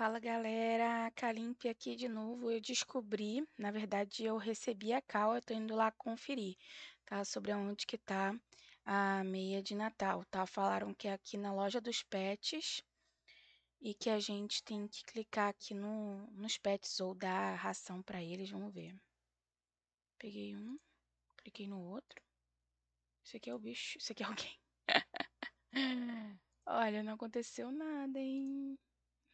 Fala galera, Kalimp aqui de novo. Eu descobri, na verdade, eu recebi a cal, eu tô indo lá conferir, tá? Sobre onde que tá a meia de Natal, tá? Falaram que é aqui na loja dos pets e que a gente tem que clicar aqui no, nos pets ou dar ração para eles, vamos ver. Peguei um, cliquei no outro. Esse aqui é o bicho, esse aqui é alguém. Olha, não aconteceu nada, hein?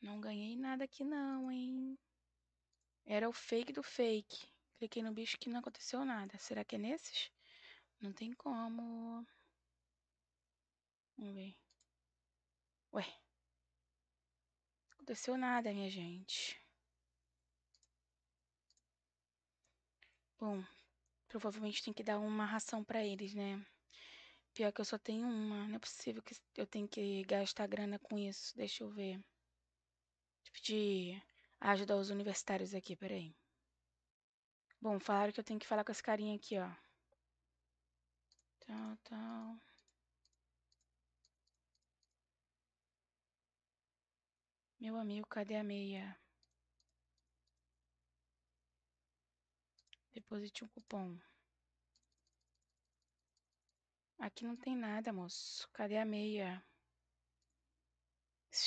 Não ganhei nada aqui não, hein? Era o fake do fake. Cliquei no bicho que não aconteceu nada. Será que é nesses? Não tem como. Vamos ver. Ué. Não aconteceu nada, minha gente. Bom, provavelmente tem que dar uma ração para eles, né? Pior que eu só tenho uma. Não é possível que eu tenha que gastar grana com isso. Deixa eu ver pedir ajuda aos universitários aqui, peraí. Bom, falaram que eu tenho que falar com esse carinha aqui, ó. Tal, tal. Meu amigo, cadê a meia? Deposite um cupom. Aqui não tem nada, moço. Cadê a meia?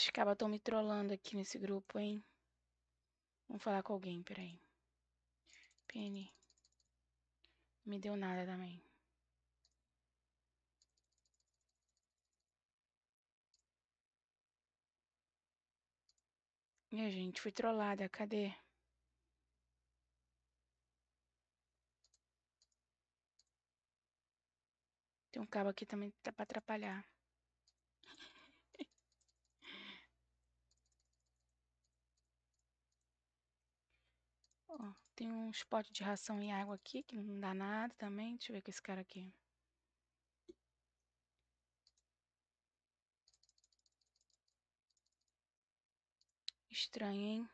Os cabas estão me trollando aqui nesse grupo, hein? Vamos falar com alguém, peraí. Penny. me deu nada também. Minha gente, fui trollada, cadê? Tem um cabo aqui também que tá pra atrapalhar. tem um spot de ração e água aqui, que não dá nada também. Deixa eu ver com esse cara aqui. Estranho, hein?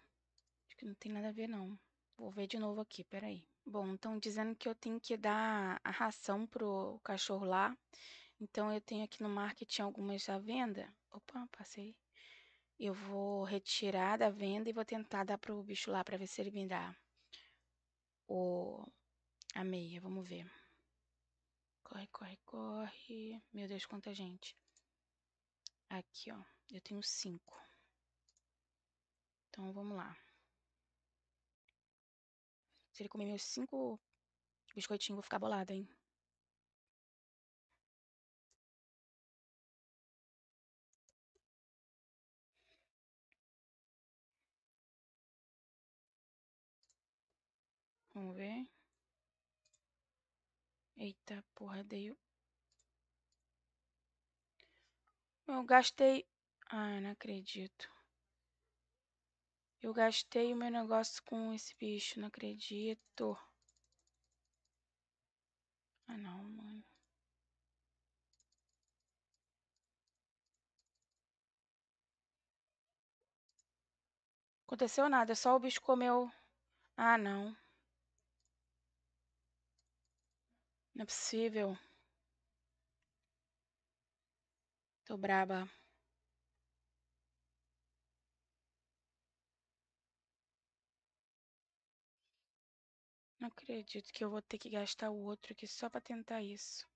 Acho que não tem nada a ver, não. Vou ver de novo aqui, peraí. Bom, então dizendo que eu tenho que dar a ração pro cachorro lá. Então, eu tenho aqui no marketing algumas à venda. Opa, passei. Eu vou retirar da venda e vou tentar dar pro bicho lá para ver se ele me dá o a meia, vamos ver. Corre, corre, corre. Meu Deus, quanta gente. Aqui, ó. Eu tenho cinco. Então, vamos lá. Se ele comer meus cinco biscoitinhos, vou ficar bolada, hein? Vamos ver. Eita porra, dei. Eu gastei. Ah, não acredito. Eu gastei o meu negócio com esse bicho, não acredito. Ah, não, mano. Aconteceu nada, só o bicho comeu. Ah, não. Não é possível. Tô braba. Não acredito que eu vou ter que gastar o outro aqui só pra tentar isso.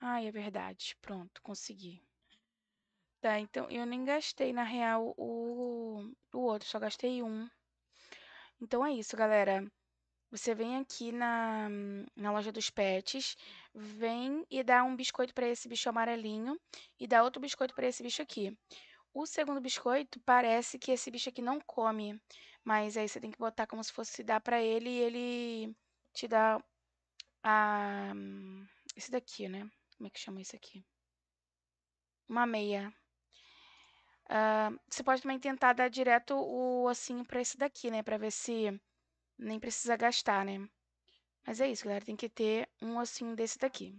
Ai, é verdade. Pronto, consegui. Tá, então eu nem gastei, na real, o, o outro, só gastei um. Então é isso, galera. Você vem aqui na, na loja dos pets, vem e dá um biscoito para esse bicho amarelinho e dá outro biscoito para esse bicho aqui. O segundo biscoito parece que esse bicho aqui não come, mas aí você tem que botar como se fosse dar para ele e ele te dá a esse daqui, né? Como é que chama isso aqui? Uma meia. Uh, você pode também tentar dar direto o ossinho para esse daqui, né? Para ver se nem precisa gastar, né? Mas é isso, galera. Tem que ter um ossinho desse daqui.